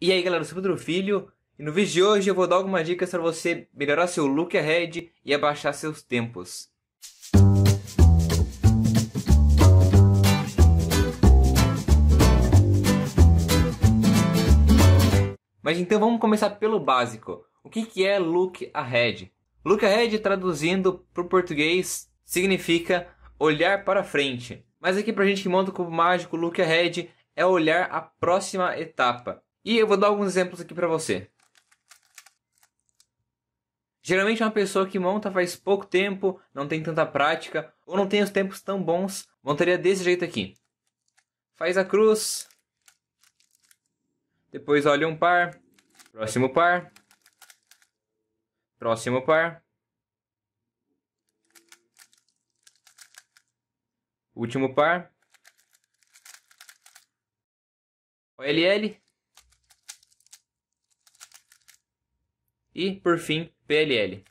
E aí galera, eu sou Pedro Filho e no vídeo de hoje eu vou dar algumas dicas para você melhorar seu look ahead e abaixar seus tempos. Mas então vamos começar pelo básico. O que, que é look ahead? Look ahead, traduzindo para o português, significa olhar para frente. Mas aqui para a gente que monta o cubo mágico, look ahead é olhar a próxima etapa. E eu vou dar alguns exemplos aqui para você. Geralmente uma pessoa que monta faz pouco tempo, não tem tanta prática ou não tem os tempos tão bons, montaria desse jeito aqui. Faz a cruz, depois olha um par, próximo par, próximo par, último par, OLL, e, por fim, PLL.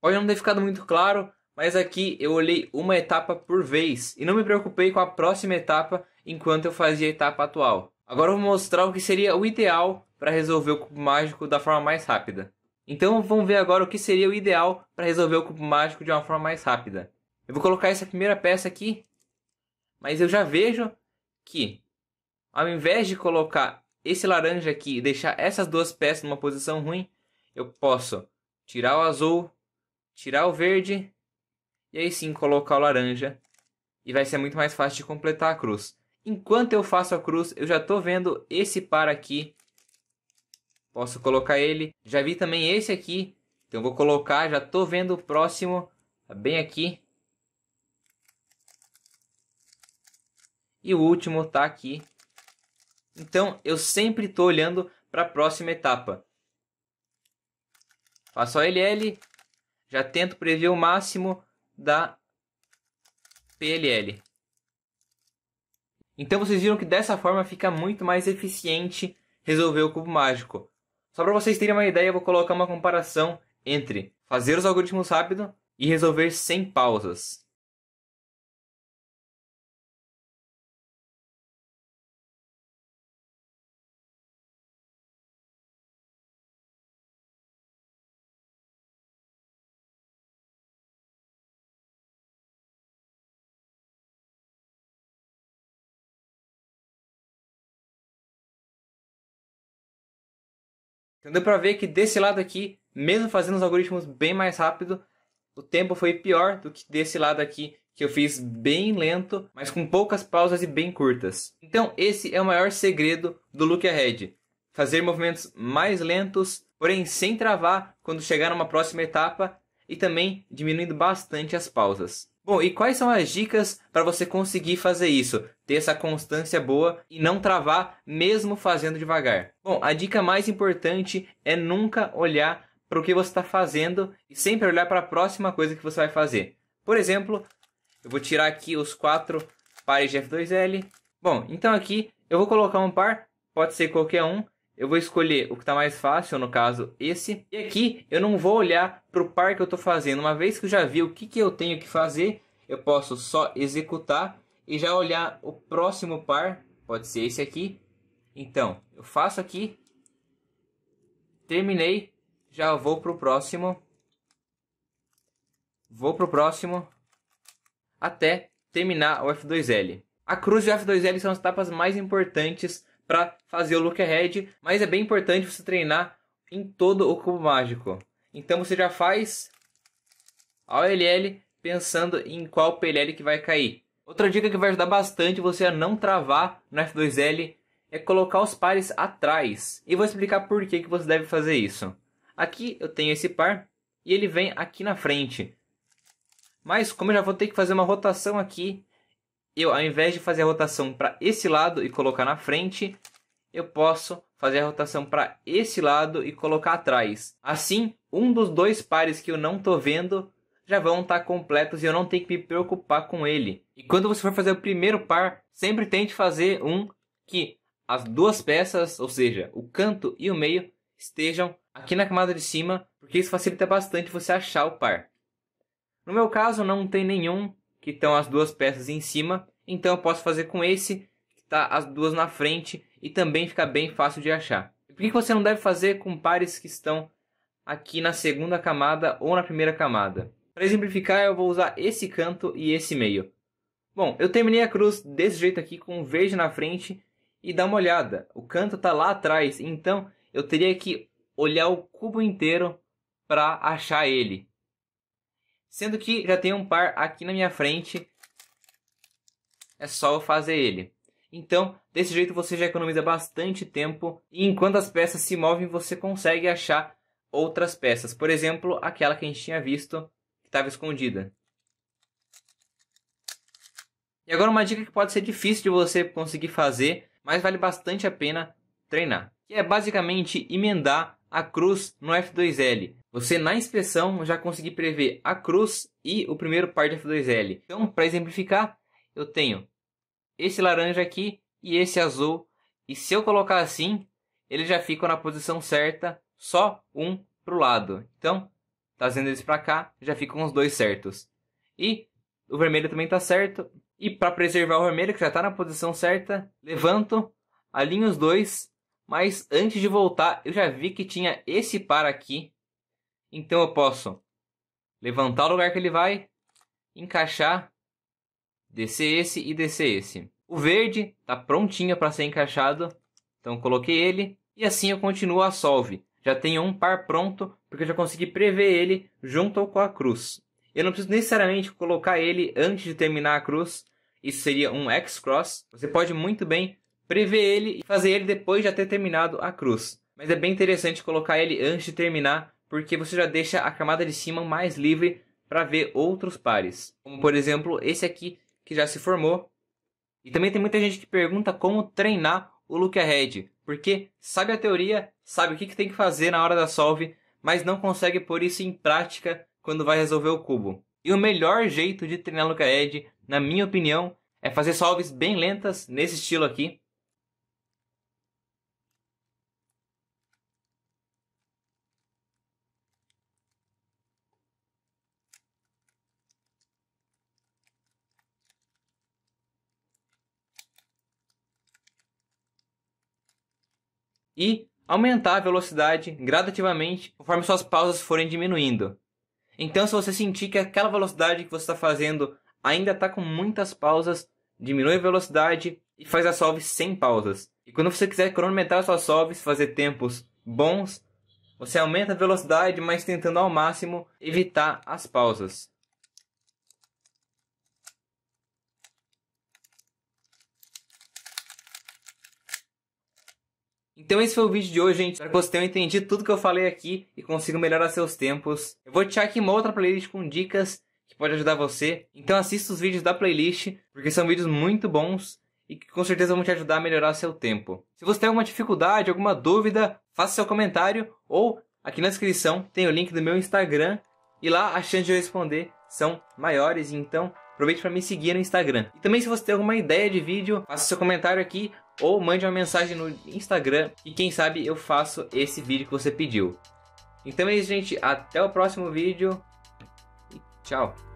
Pode não ter ficado muito claro, mas aqui eu olhei uma etapa por vez e não me preocupei com a próxima etapa enquanto eu fazia a etapa atual. Agora eu vou mostrar o que seria o ideal para resolver o cubo mágico da forma mais rápida. Então vamos ver agora o que seria o ideal para resolver o cubo mágico de uma forma mais rápida. Eu vou colocar essa primeira peça aqui, mas eu já vejo que ao invés de colocar esse laranja aqui e deixar essas duas peças numa posição ruim, eu posso tirar o azul, tirar o verde e aí sim colocar o laranja e vai ser muito mais fácil de completar a cruz. Enquanto eu faço a cruz, eu já estou vendo esse par aqui. Posso colocar ele. Já vi também esse aqui. Então vou colocar, já estou vendo o próximo. Tá bem aqui. E o último está aqui. Então eu sempre estou olhando para a próxima etapa. Faço a LL, já tento prever o máximo da PLL. Então vocês viram que dessa forma fica muito mais eficiente resolver o cubo mágico. Só para vocês terem uma ideia, eu vou colocar uma comparação entre fazer os algoritmos rápido e resolver sem pausas. Então deu para ver que desse lado aqui, mesmo fazendo os algoritmos bem mais rápido, o tempo foi pior do que desse lado aqui, que eu fiz bem lento, mas com poucas pausas e bem curtas. Então, esse é o maior segredo do Look Ahead: fazer movimentos mais lentos, porém sem travar quando chegar numa próxima etapa e também diminuindo bastante as pausas. Bom, e quais são as dicas para você conseguir fazer isso? Ter essa constância boa e não travar mesmo fazendo devagar? Bom, a dica mais importante é nunca olhar para o que você está fazendo e sempre olhar para a próxima coisa que você vai fazer. Por exemplo, eu vou tirar aqui os quatro pares de F2L. Bom, então aqui eu vou colocar um par, pode ser qualquer um, eu vou escolher o que está mais fácil, no caso esse. E aqui eu não vou olhar para o par que eu estou fazendo. Uma vez que eu já vi o que, que eu tenho que fazer, eu posso só executar e já olhar o próximo par, pode ser esse aqui. Então, eu faço aqui, terminei, já vou para o próximo, vou para o próximo, até terminar o F2L. A cruz e o F2L são as etapas mais importantes para fazer o look ahead, mas é bem importante você treinar em todo o cubo mágico. Então você já faz a OLL pensando em qual PLL que vai cair. Outra dica que vai ajudar bastante você a não travar no F2L é colocar os pares atrás. E vou explicar por que, que você deve fazer isso. Aqui eu tenho esse par e ele vem aqui na frente. Mas como eu já vou ter que fazer uma rotação aqui, eu ao invés de fazer a rotação para esse lado e colocar na frente, eu posso fazer a rotação para esse lado e colocar atrás. Assim, um dos dois pares que eu não estou vendo já vão estar tá completos e eu não tenho que me preocupar com ele. E quando você for fazer o primeiro par, sempre tente fazer um que as duas peças, ou seja, o canto e o meio, estejam aqui na camada de cima, porque isso facilita bastante você achar o par. No meu caso, não tem nenhum que estão as duas peças em cima, então eu posso fazer com esse que está as duas na frente e também fica bem fácil de achar. Por que você não deve fazer com pares que estão aqui na segunda camada ou na primeira camada? Para exemplificar, eu vou usar esse canto e esse meio. Bom, eu terminei a cruz desse jeito aqui, com verde na frente, e dá uma olhada. O canto está lá atrás, então eu teria que olhar o cubo inteiro para achar ele. Sendo que já tem um par aqui na minha frente, é só eu fazer ele. Então, desse jeito você já economiza bastante tempo e enquanto as peças se movem, você consegue achar outras peças. Por exemplo, aquela que a gente tinha visto que estava escondida. E agora uma dica que pode ser difícil de você conseguir fazer, mas vale bastante a pena treinar. Que é basicamente emendar a cruz no F2L. Você na inspeção já conseguir prever a cruz e o primeiro par de F2L. Então, para exemplificar, eu tenho esse laranja aqui e esse azul. E se eu colocar assim, eles já ficam na posição certa, só um para o lado. Então, trazendo eles para cá, já ficam os dois certos. E o vermelho também está certo. E para preservar o vermelho, que já está na posição certa, levanto, alinho os dois. Mas antes de voltar, eu já vi que tinha esse par aqui. Então eu posso levantar o lugar que ele vai, encaixar descer esse e descer esse. O verde está prontinho para ser encaixado, então coloquei ele e assim eu continuo a solve. Já tenho um par pronto porque eu já consegui prever ele junto com a cruz. Eu não preciso necessariamente colocar ele antes de terminar a cruz, isso seria um X-Cross. Você pode muito bem prever ele e fazer ele depois de já ter terminado a cruz. Mas é bem interessante colocar ele antes de terminar, porque você já deixa a camada de cima mais livre para ver outros pares. Como por exemplo, esse aqui que já se formou. E também tem muita gente que pergunta como treinar o look ahead, porque sabe a teoria, sabe o que, tem que fazer na hora da solve, mas não consegue pôr isso em prática quando vai resolver o cubo. E o melhor jeito de treinar o look ahead, na minha opinião, é fazer solves bem lentas nesse estilo aqui, e aumentar a velocidade gradativamente conforme suas pausas forem diminuindo. Então, se você sentir que aquela velocidade que você está fazendo ainda está com muitas pausas, diminui a velocidade e faz a solve sem pausas. E quando você quiser cronometrar suas solves, fazer tempos bons, você aumenta a velocidade, mas tentando ao máximo evitar as pausas. Então esse foi o vídeo de hoje, gente. Espero que vocês tenham entendido tudo que eu falei aqui e consigam melhorar seus tempos. Eu vou deixar aqui uma outra playlist com dicas que pode ajudar você. Então assista os vídeos da playlist, porque são vídeos muito bons e que com certeza vão te ajudar a melhorar seu tempo. Se você tem alguma dificuldade, alguma dúvida, faça seu comentário ou aqui na descrição tem o link do meu Instagram e lá as chances de eu responder são maiores, então aproveite para me seguir no Instagram. E também se você tem alguma ideia de vídeo, faça seu comentário aqui ou mande uma mensagem no Instagram e quem sabe eu faço esse vídeo que você pediu. Então é isso, gente. Até o próximo vídeo. tchau.